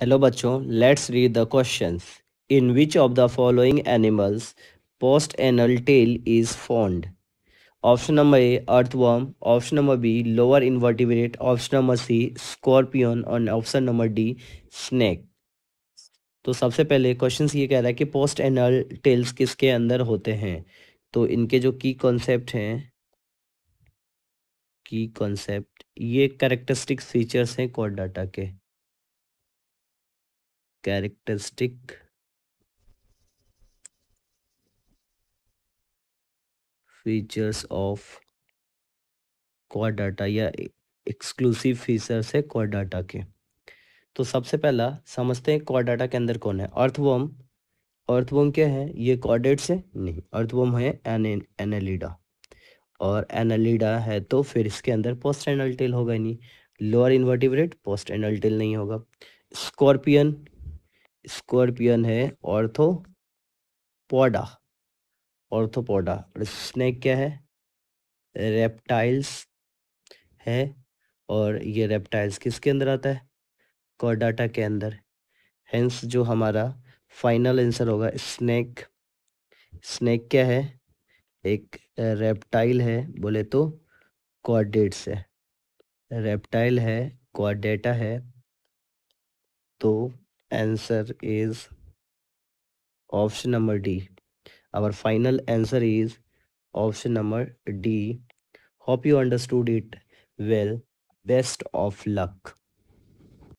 Hello बच्चों let's read the question in which of the following animals post anal tail is found option number A earthworm option number B lower invertebrate option number C scorpion और option number D snake तो सबसे पहले question ये कह रहा है कि post anal tales किसके अंदर होते हैं तो इनके जो की कॉन्सेप्ट हैं की कॉन्सेप्ट ये करेक्टरिस्टिक फीचर्स हैं कोड डाटा के characteristic features of chordata या एक्सक्लूसिव फीचर्स है क्वार डाटा के तो सबसे पहला समझते हैं क्वार डाटा के अंदर कौन है अर्थवम अर्थवम क्या है ये क्वाडेट्स है नहीं अर्थवम है एन एनालिडा और एनालिडा है तो फिर इसके अंदर पोस्ट एनल टेल होगा नहीं lower invertebrate post anal tail नहीं होगा स्कॉर्पियन स्कॉर्पियन है ऑर्थो ऑर्थोपोडा और स्नैक मतलब क्या है रेप्टाइल्स है और ये रेप्टाइल्स किसके अंदर आता है कॉर्डाटा के अंदर हेंस जो हमारा फाइनल आंसर होगा स्नैक स्नैक क्या है एक रेप्टाइल है बोले तो कॉर्डेट्स है रेप्टाइल है कॉर्डेटा है तो answer is option number D. Our final answer is option number D. Hope you understood it well. Best of luck.